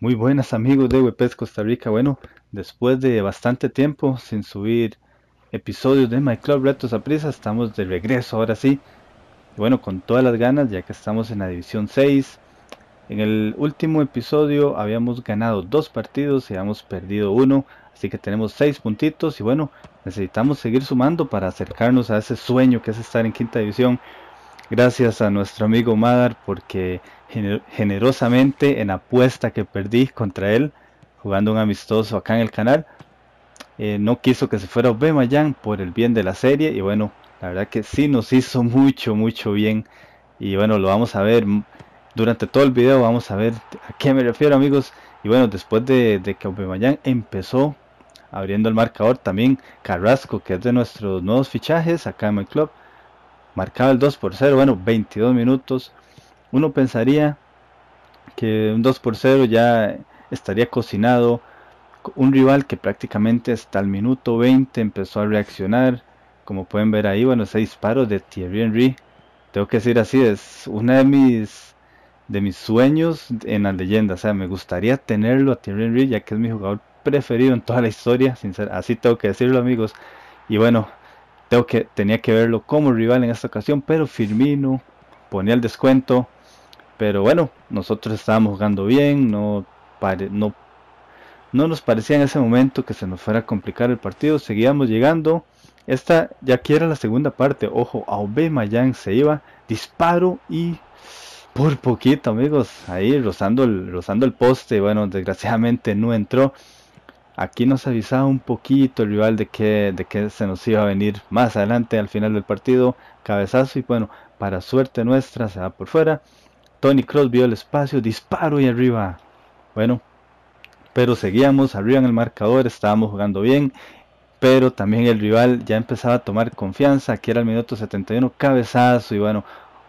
Muy buenas amigos de Wepes Costa Rica. Bueno, después de bastante tiempo sin subir episodios de My Club Retos a Prisa, estamos de regreso ahora sí. bueno, con todas las ganas, ya que estamos en la División 6. En el último episodio habíamos ganado dos partidos y habíamos perdido uno. Así que tenemos seis puntitos y bueno, necesitamos seguir sumando para acercarnos a ese sueño que es estar en quinta división. Gracias a nuestro amigo Madar porque generosamente en apuesta que perdí contra él, jugando un amistoso acá en el canal, eh, no quiso que se fuera Mayan por el bien de la serie y bueno, la verdad que sí nos hizo mucho, mucho bien y bueno, lo vamos a ver durante todo el video, vamos a ver a qué me refiero amigos y bueno, después de, que Aubameyang empezó abriendo el marcador también Carrasco que es de nuestros nuevos fichajes acá en el club marcaba el 2 por 0, bueno, 22 minutos. Uno pensaría que un 2 por 0 ya estaría cocinado. Un rival que prácticamente hasta el minuto 20 empezó a reaccionar. Como pueden ver ahí, bueno, ese disparo de Thierry Henry. Tengo que decir así, es una de mis de mis sueños en la leyenda. O sea, me gustaría tenerlo a Thierry Henry, ya que es mi jugador preferido en toda la historia. ser así tengo que decirlo, amigos. Y bueno, que, tenía que verlo como rival en esta ocasión, pero Firmino ponía el descuento. Pero bueno, nosotros estábamos jugando bien, no, no, nos parecía en ese momento que se nos fuera a complicar el partido, seguíamos llegando. Esta ya que era la segunda parte, ojo, Aubameyang se iba, disparo y por poquito amigos, ahí rozando el, rozando el poste, bueno, desgraciadamente no entró. Aquí nos avisaba un poquito el rival de que, de que se nos iba a venir más adelante al final del partido. Cabezazo y bueno, para suerte nuestra se va por fuera. Tony Cross vio el espacio, disparo y arriba. Bueno, pero seguíamos arriba en el marcador, estábamos jugando bien. Pero también el rival ya empezaba a tomar confianza. Aquí era el minuto 71, cabezazo y bueno,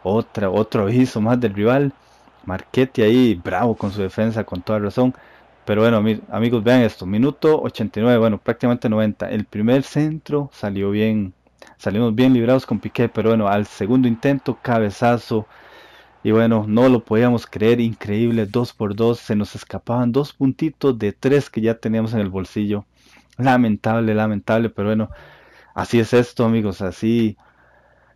otra, otro aviso más del rival. Marquete ahí, bravo con su defensa, con toda razón. Pero bueno, amigos, vean esto. Minuto 89, bueno, prácticamente 90. El primer centro salió bien. Salimos bien librados con Piqué, pero bueno, al segundo intento, cabezazo. Y bueno, no lo podíamos creer, increíble, 2 por 2 se nos escapaban dos puntitos de tres que ya teníamos en el bolsillo. Lamentable, lamentable, pero bueno, así es esto, amigos, así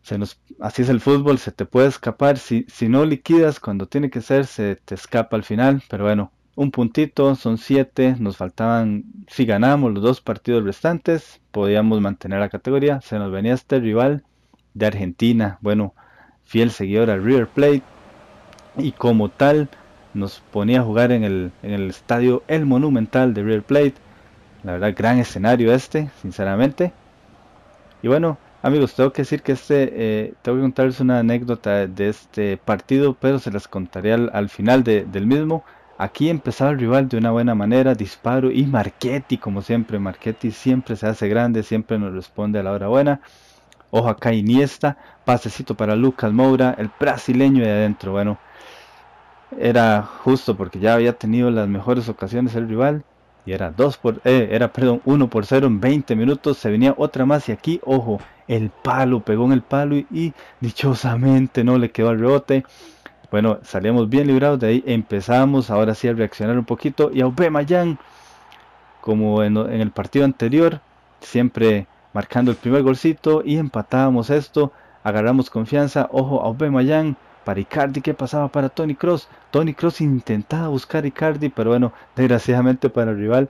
se nos, así es el fútbol, se te puede escapar, si, si no liquidas cuando tiene que ser, se te escapa al final, pero bueno, un puntito, son siete, nos faltaban, si ganamos los dos partidos restantes, podíamos mantener la categoría, se nos venía este rival de Argentina, bueno, fiel seguidor al River Plate, y como tal nos ponía a jugar en el, estadio El Monumental de River Plate, la verdad gran escenario este, sinceramente, y bueno, amigos, tengo que decir que este, eh, tengo que contarles una anécdota de este partido, pero se las contaré al, final del mismo, Aquí empezaba el rival de una buena manera, disparo y Marchetti, como siempre. Marchetti siempre se hace grande, siempre nos responde a la hora buena. Ojo acá Iniesta, pasecito para Lucas Moura, el brasileño de adentro. Bueno, era justo porque ya había tenido las mejores ocasiones el rival. Y era 2 por, eh, era perdón, 1 por 0 en 20 minutos. Se venía otra más y aquí, ojo, el palo, pegó en el palo y, dichosamente no le quedó el rebote. Bueno, salíamos bien librados de ahí, empezamos ahora sí a reaccionar un poquito y Aubameyang. como en, el partido anterior, siempre marcando el primer golcito y empatábamos esto, agarramos confianza, ojo Aubameyang. para Icardi que pasaba para Tony Cross, Tony Cross intentaba buscar Icardi, pero bueno, desgraciadamente para el rival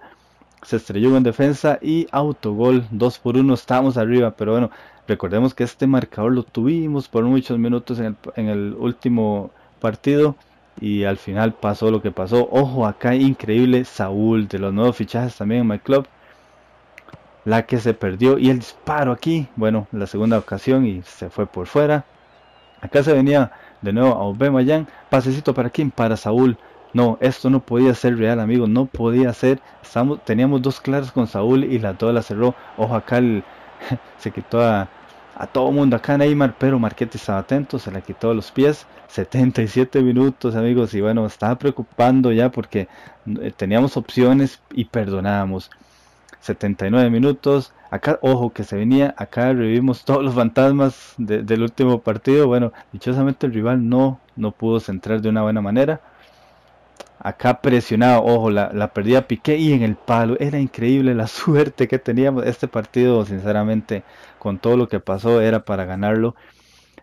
se estrelló en defensa y autogol 2 por 1, estamos arriba, pero bueno, recordemos que este marcador lo tuvimos por muchos minutos en el, en el último partido y al final pasó lo que pasó. Ojo, acá increíble Saúl de los nuevos fichajes también en My Club. La que se perdió y el disparo aquí. Bueno, la segunda ocasión y se fue por fuera. Acá se venía de nuevo a Aubameyang. Pasecito para quien para Saúl. No, esto no podía ser real, amigo. No podía ser. Estamos, teníamos dos claras con Saúl y la toda la cerró. Ojo, acá se quitó a a todo mundo. Acá Neymar, pero Marquete estaba atento, se le quitó los pies. 77 minutos, amigos, y bueno, estaba preocupando ya porque eh, teníamos opciones y perdonábamos. 79 minutos. Acá, ojo, que se venía, acá revivimos todos los fantasmas del último partido. Bueno, dichosamente el rival no, no pudo centrar de una buena manera. Acá presionado, ojo, la, la perdida Piqué y en el palo. Era increíble la suerte que teníamos. Este partido, sinceramente, con todo lo que pasó era para ganarlo.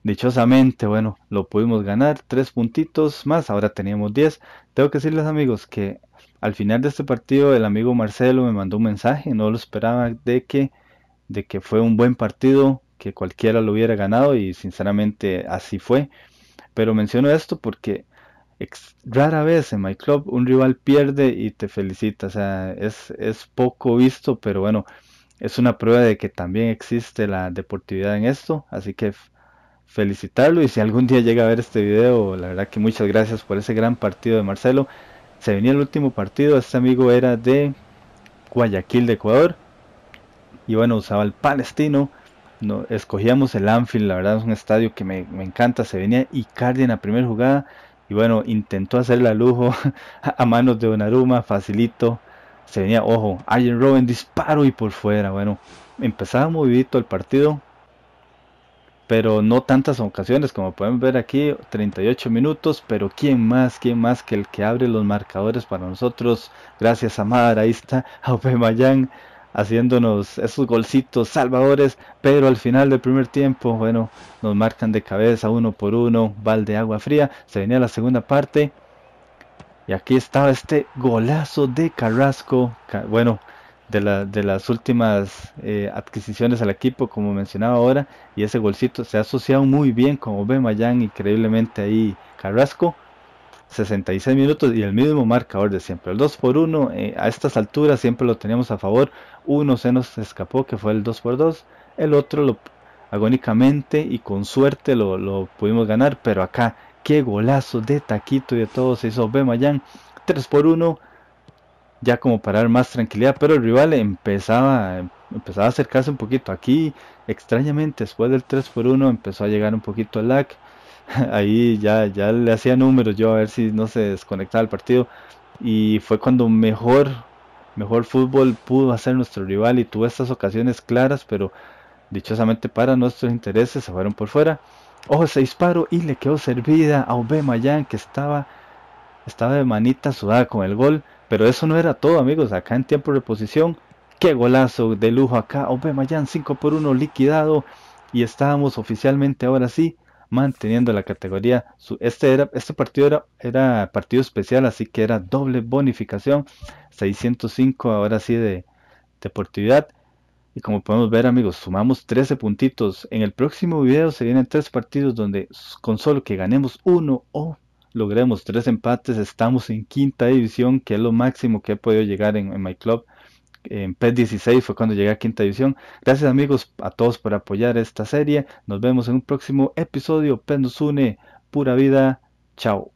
Dichosamente, bueno, lo pudimos ganar, tres puntitos más, ahora teníamos diez. Tengo que decirles amigos que al final de este partido el amigo Marcelo me mandó un mensaje, no lo esperaba de que, de que fue un buen partido, que cualquiera lo hubiera ganado y sinceramente así fue. Pero menciono esto porque rara vez en My Club un rival pierde y te felicita, o sea, es, es poco visto, pero bueno, es una prueba de que también existe la deportividad en esto, así que felicitarlo y si algún día llega a ver este video, la verdad que muchas gracias por ese gran partido de Marcelo. Se venía el último partido, este amigo era de Guayaquil de Ecuador y bueno, usaba el palestino. No, escogíamos el Anfield, la verdad es un estadio que me, encanta, se venía Icardi en la primera jugada y bueno, intentó hacer la lujo a manos de Donnarumma, facilito, se venía, ojo, Allen Robin disparo y por fuera. Bueno, empezaba bien el partido, pero no tantas ocasiones como pueden ver aquí, 38 minutos, pero quién más, quién más que el que abre los marcadores para nosotros, gracias a Madara, ahí está Mayan haciéndonos esos golcitos salvadores, pero al final del primer tiempo, bueno, nos marcan de cabeza uno por uno, balde agua fría, se venía la segunda parte, y aquí estaba este golazo de Carrasco, bueno, de, de las últimas eh, adquisiciones al equipo, como mencionaba ahora, y ese golcito se ha asociado muy bien con Mayán, increíblemente ahí Carrasco. 66 minutos y el mismo marcador de siempre. El 2 por 1 eh, a estas alturas siempre lo teníamos a favor. Uno se nos escapó que fue el 2 por 2. El otro lo, agónicamente y con suerte lo pudimos ganar. Pero acá Qué golazo de taquito y de todo se hizo Mayan 3 por 1. Ya como para dar más tranquilidad. Pero el rival empezaba, empezaba a acercarse un poquito. Aquí, extrañamente, después del 3 por 1 empezó a llegar un poquito el lag. Ahí ya, ya le hacía números yo a ver si no se desconectaba el partido. Y fue cuando mejor, mejor fútbol pudo hacer nuestro rival. Y tuvo estas ocasiones claras, pero dichosamente para nuestros intereses se fueron por fuera. Ojo, se disparo y le quedó servida a mayán que estaba, estaba de manita sudada con el gol. Pero eso no era todo, amigos. Acá en tiempo de posición, qué golazo de lujo acá. mayán 5 por 1 liquidado y estábamos oficialmente ahora sí manteniendo la categoría. Este, era, este partido era, era partido especial, así que era doble bonificación. 605 ahora sí de deportividad. Y como podemos ver amigos, sumamos 13 puntitos. En el próximo video se vienen tres partidos donde con solo que ganemos uno o logremos tres empates, estamos en quinta división, que es lo máximo que he podido llegar en, en club. En PES 16 fue cuando llegué a quinta división. Gracias amigos a todos por apoyar esta serie. Nos vemos en un próximo episodio. PES nos une. Pura vida. Chao.